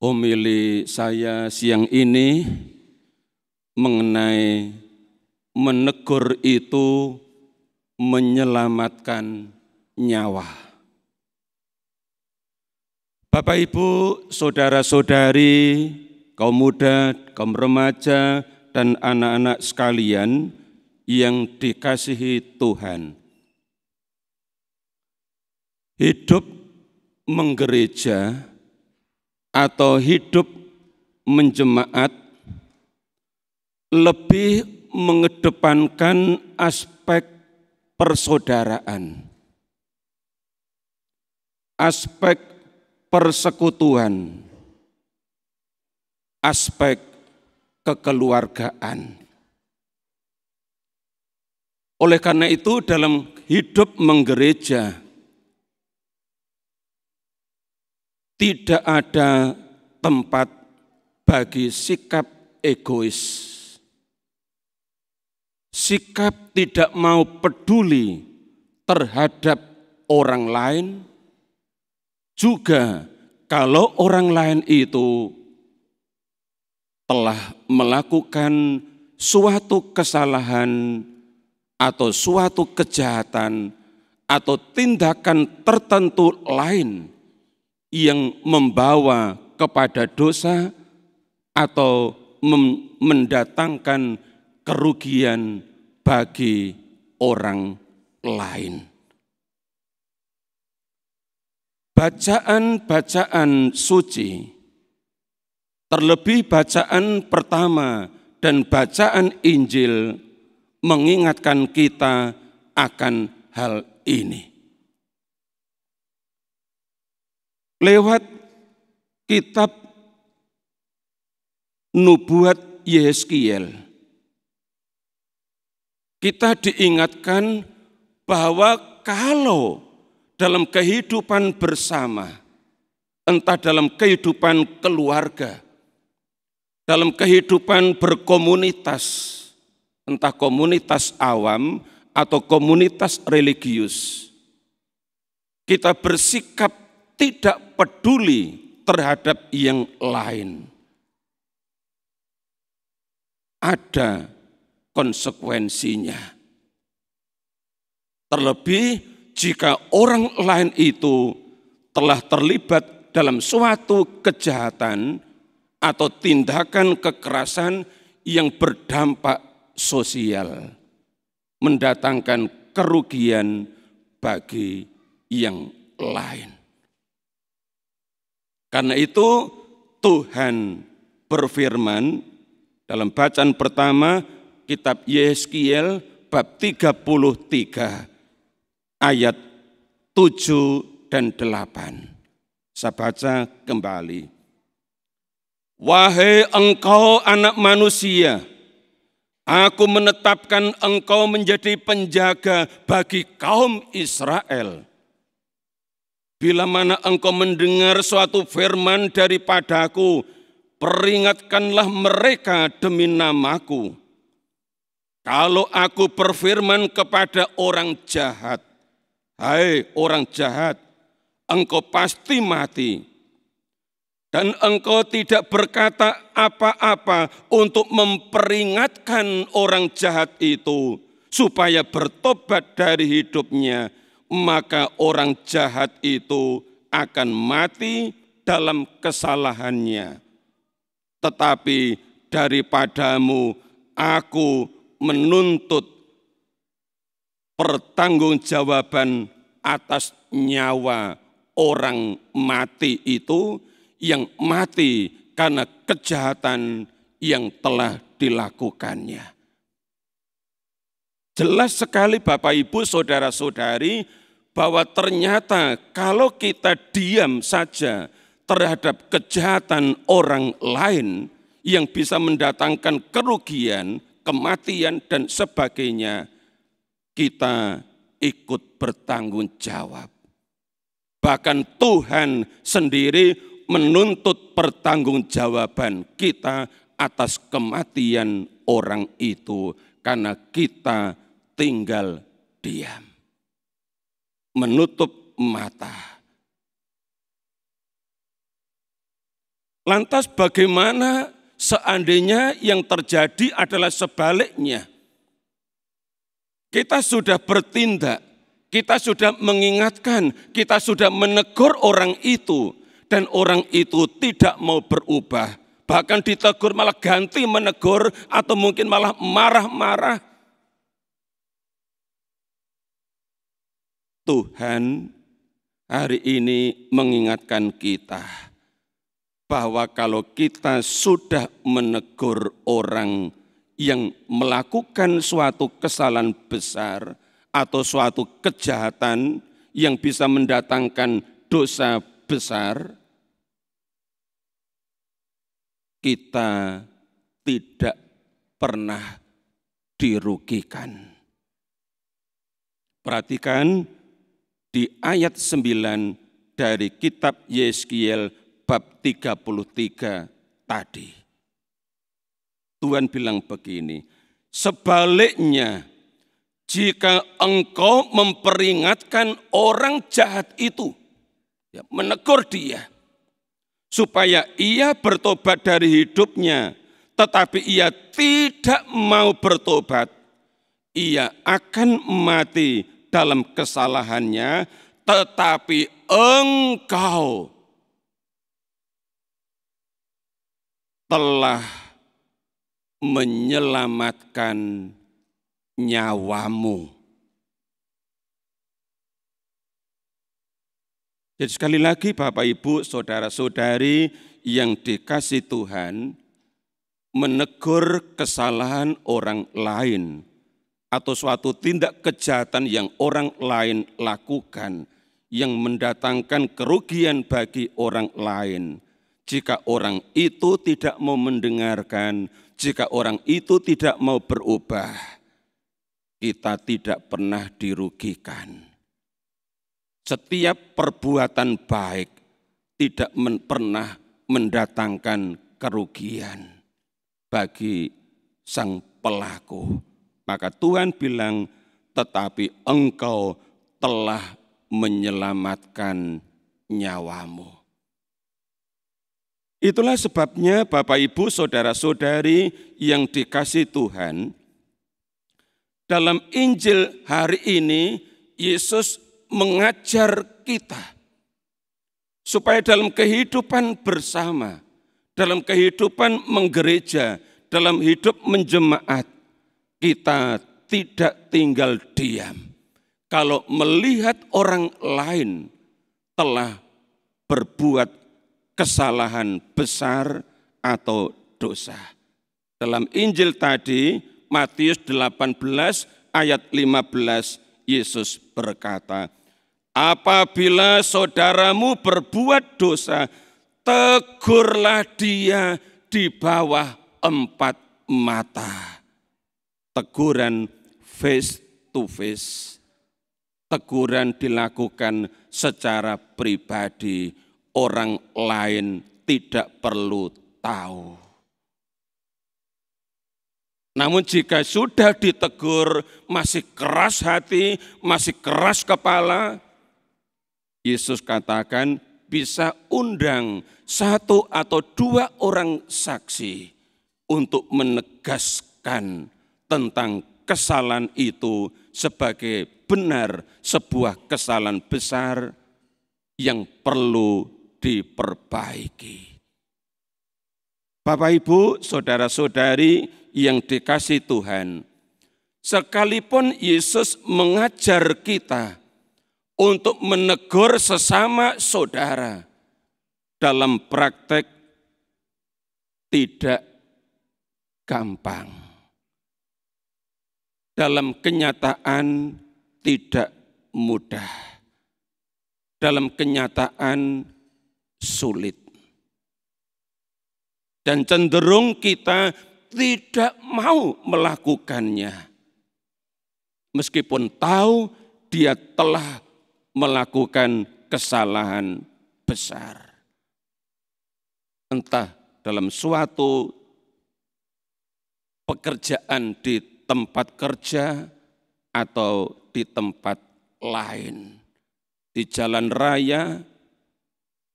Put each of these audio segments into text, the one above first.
homili saya siang ini mengenai menegur itu menyelamatkan nyawa. Bapak Ibu, saudara-saudari, kaum muda, kaum remaja dan anak-anak sekalian yang dikasihi Tuhan. Hidup menggereja atau hidup menjemaat lebih mengedepankan aspek persaudaraan, aspek persekutuan, aspek kekeluargaan. Oleh karena itu dalam hidup menggereja, tidak ada tempat bagi sikap egois. Sikap tidak mau peduli terhadap orang lain, juga kalau orang lain itu telah melakukan suatu kesalahan atau suatu kejahatan atau tindakan tertentu lain yang membawa kepada dosa atau mendatangkan kerugian bagi orang lain. Bacaan-bacaan suci, terlebih bacaan pertama dan bacaan Injil, mengingatkan kita akan hal ini. lewat kitab nubuat Yeskiel. Kita diingatkan bahwa kalau dalam kehidupan bersama, entah dalam kehidupan keluarga, dalam kehidupan berkomunitas, entah komunitas awam atau komunitas religius, kita bersikap tidak peduli terhadap yang lain. Ada konsekuensinya. Terlebih jika orang lain itu telah terlibat dalam suatu kejahatan atau tindakan kekerasan yang berdampak sosial, mendatangkan kerugian bagi yang lain. Karena itu Tuhan berfirman dalam bacaan pertama kitab Yeskiel bab 33 ayat 7 dan 8. Saya baca kembali. Wahai engkau anak manusia, aku menetapkan engkau menjadi penjaga bagi kaum Israel Bila mana engkau mendengar suatu firman daripadaku, peringatkanlah mereka demi namaku. Kalau aku berfirman kepada orang jahat, hai orang jahat, engkau pasti mati. Dan engkau tidak berkata apa-apa untuk memperingatkan orang jahat itu supaya bertobat dari hidupnya maka orang jahat itu akan mati dalam kesalahannya. Tetapi daripadamu aku menuntut pertanggungjawaban atas nyawa orang mati itu yang mati karena kejahatan yang telah dilakukannya. Jelas sekali Bapak Ibu, Saudara-saudari, bahwa ternyata kalau kita diam saja terhadap kejahatan orang lain yang bisa mendatangkan kerugian, kematian dan sebagainya, kita ikut bertanggung jawab. Bahkan Tuhan sendiri menuntut pertanggungjawaban kita atas kematian orang itu karena kita tinggal diam menutup mata. Lantas bagaimana seandainya yang terjadi adalah sebaliknya? Kita sudah bertindak, kita sudah mengingatkan, kita sudah menegur orang itu, dan orang itu tidak mau berubah. Bahkan ditegur malah ganti menegur atau mungkin malah marah-marah. Tuhan hari ini mengingatkan kita bahwa kalau kita sudah menegur orang yang melakukan suatu kesalahan besar atau suatu kejahatan yang bisa mendatangkan dosa besar, kita tidak pernah dirugikan. Perhatikan, di ayat 9 dari kitab Yeskiel bab 33 tadi. Tuhan bilang begini, sebaliknya jika engkau memperingatkan orang jahat itu, ya, menegur dia, supaya ia bertobat dari hidupnya, tetapi ia tidak mau bertobat, ia akan mati dalam kesalahannya, tetapi engkau telah menyelamatkan nyawamu. Jadi sekali lagi Bapak Ibu, saudara-saudari yang dikasih Tuhan, menegur kesalahan orang lain atau suatu tindak kejahatan yang orang lain lakukan yang mendatangkan kerugian bagi orang lain. Jika orang itu tidak mau mendengarkan, jika orang itu tidak mau berubah, kita tidak pernah dirugikan. Setiap perbuatan baik tidak men pernah mendatangkan kerugian bagi sang pelaku maka Tuhan bilang, tetapi engkau telah menyelamatkan nyawamu. Itulah sebabnya Bapak Ibu, saudara-saudari yang dikasih Tuhan, dalam Injil hari ini Yesus mengajar kita supaya dalam kehidupan bersama, dalam kehidupan menggereja, dalam hidup menjemaat, kita tidak tinggal diam. Kalau melihat orang lain telah berbuat kesalahan besar atau dosa. Dalam Injil tadi, Matius 18 ayat 15, Yesus berkata, Apabila saudaramu berbuat dosa, tegurlah dia di bawah empat mata teguran face to face, teguran dilakukan secara pribadi, orang lain tidak perlu tahu. Namun jika sudah ditegur masih keras hati, masih keras kepala, Yesus katakan bisa undang satu atau dua orang saksi untuk menegaskan tentang kesalahan itu sebagai benar sebuah kesalahan besar yang perlu diperbaiki. Bapak Ibu, saudara-saudari yang dikasih Tuhan, sekalipun Yesus mengajar kita untuk menegur sesama saudara dalam praktek tidak gampang dalam kenyataan tidak mudah. Dalam kenyataan sulit. Dan cenderung kita tidak mau melakukannya. Meskipun tahu dia telah melakukan kesalahan besar. Entah dalam suatu pekerjaan di tempat kerja atau di tempat lain, di jalan raya,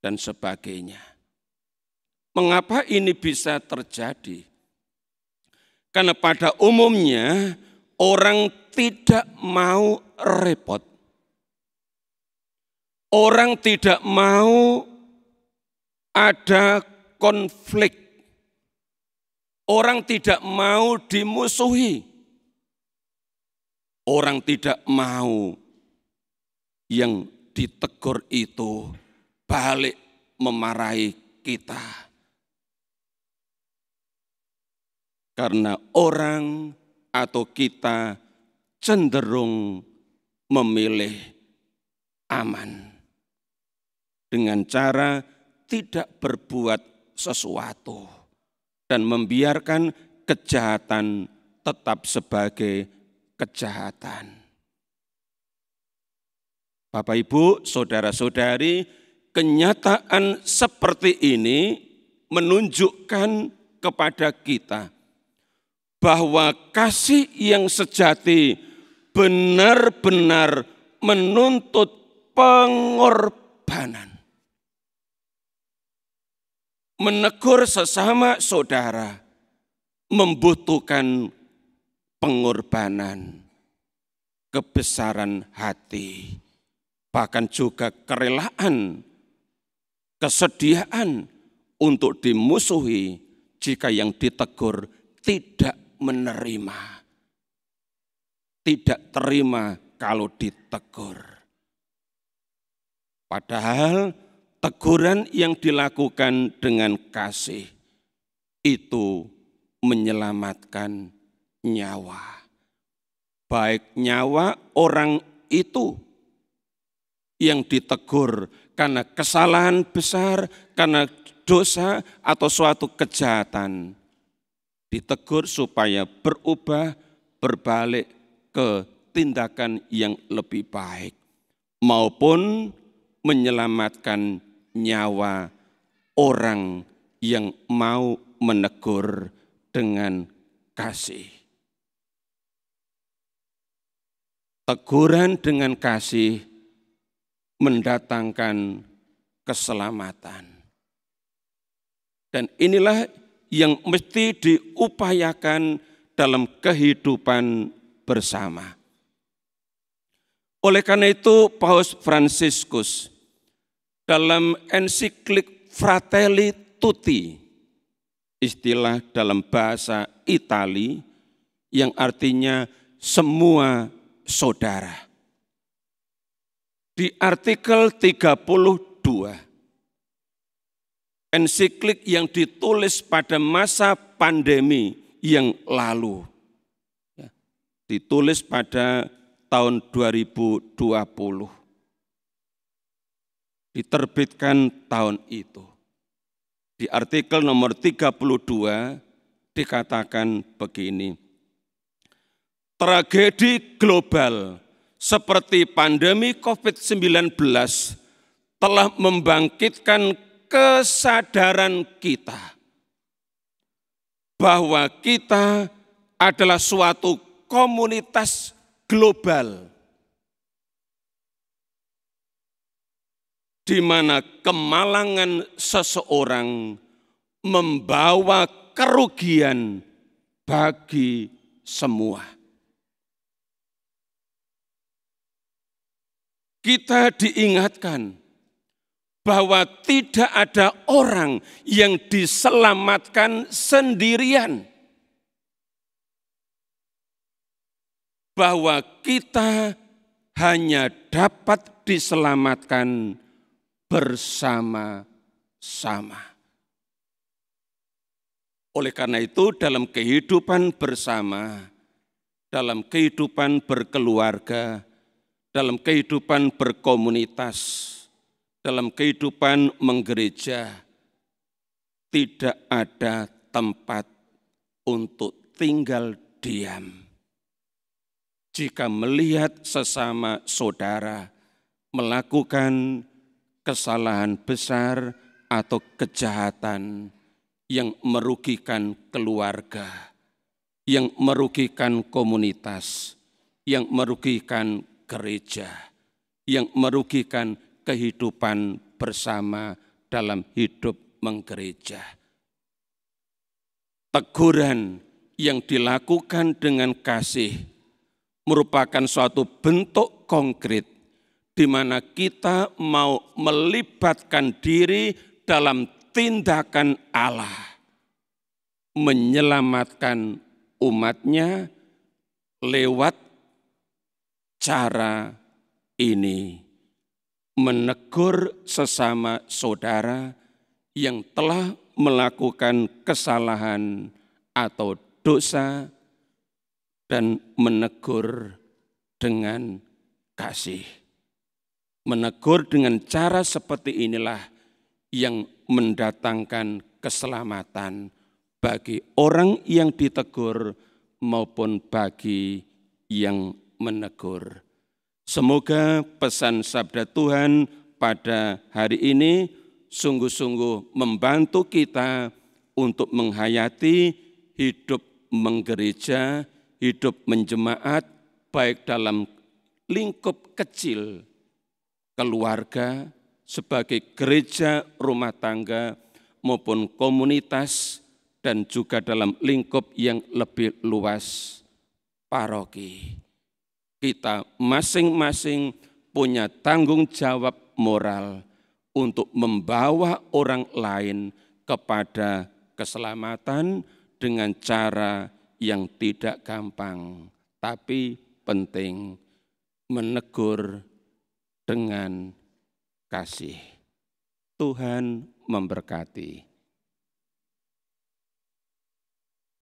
dan sebagainya. Mengapa ini bisa terjadi? Karena pada umumnya orang tidak mau repot. Orang tidak mau ada konflik. Orang tidak mau dimusuhi Orang tidak mau yang ditegur itu balik memarahi kita. Karena orang atau kita cenderung memilih aman dengan cara tidak berbuat sesuatu dan membiarkan kejahatan tetap sebagai kejahatan. Bapak Ibu, saudara-saudari, kenyataan seperti ini menunjukkan kepada kita bahwa kasih yang sejati benar-benar menuntut pengorbanan. Menegur sesama saudara membutuhkan pengorbanan, kebesaran hati, bahkan juga kerelaan, kesediaan untuk dimusuhi jika yang ditegur tidak menerima. Tidak terima kalau ditegur. Padahal teguran yang dilakukan dengan kasih itu menyelamatkan nyawa. Baik nyawa orang itu yang ditegur karena kesalahan besar, karena dosa atau suatu kejahatan. Ditegur supaya berubah, berbalik ke tindakan yang lebih baik. Maupun menyelamatkan nyawa orang yang mau menegur dengan kasih. Teguran dengan kasih mendatangkan keselamatan. Dan inilah yang mesti diupayakan dalam kehidupan bersama. Oleh karena itu Paus Fransiskus dalam ensiklik Fratelli Tutti istilah dalam bahasa Itali yang artinya semua saudara. Di artikel 32, ensiklik yang ditulis pada masa pandemi yang lalu, ya, ditulis pada tahun 2020, diterbitkan tahun itu. Di artikel nomor 32 dikatakan begini, tragedi global seperti pandemi COVID-19 telah membangkitkan kesadaran kita bahwa kita adalah suatu komunitas global di mana kemalangan seseorang membawa kerugian bagi semua. kita diingatkan bahwa tidak ada orang yang diselamatkan sendirian. Bahwa kita hanya dapat diselamatkan bersama-sama. Oleh karena itu dalam kehidupan bersama, dalam kehidupan berkeluarga, dalam kehidupan berkomunitas, dalam kehidupan menggereja, tidak ada tempat untuk tinggal diam. Jika melihat sesama saudara melakukan kesalahan besar atau kejahatan yang merugikan keluarga, yang merugikan komunitas, yang merugikan gereja yang merugikan kehidupan bersama dalam hidup menggereja. Teguran yang dilakukan dengan kasih merupakan suatu bentuk konkret di mana kita mau melibatkan diri dalam tindakan Allah menyelamatkan umatnya lewat cara ini menegur sesama saudara yang telah melakukan kesalahan atau dosa dan menegur dengan kasih. Menegur dengan cara seperti inilah yang mendatangkan keselamatan bagi orang yang ditegur maupun bagi yang menegur. Semoga pesan sabda Tuhan pada hari ini sungguh-sungguh membantu kita untuk menghayati hidup menggereja, hidup menjemaat, baik dalam lingkup kecil keluarga, sebagai gereja rumah tangga, maupun komunitas, dan juga dalam lingkup yang lebih luas paroki kita masing-masing punya tanggung jawab moral untuk membawa orang lain kepada keselamatan dengan cara yang tidak gampang, tapi penting menegur dengan kasih. Tuhan memberkati.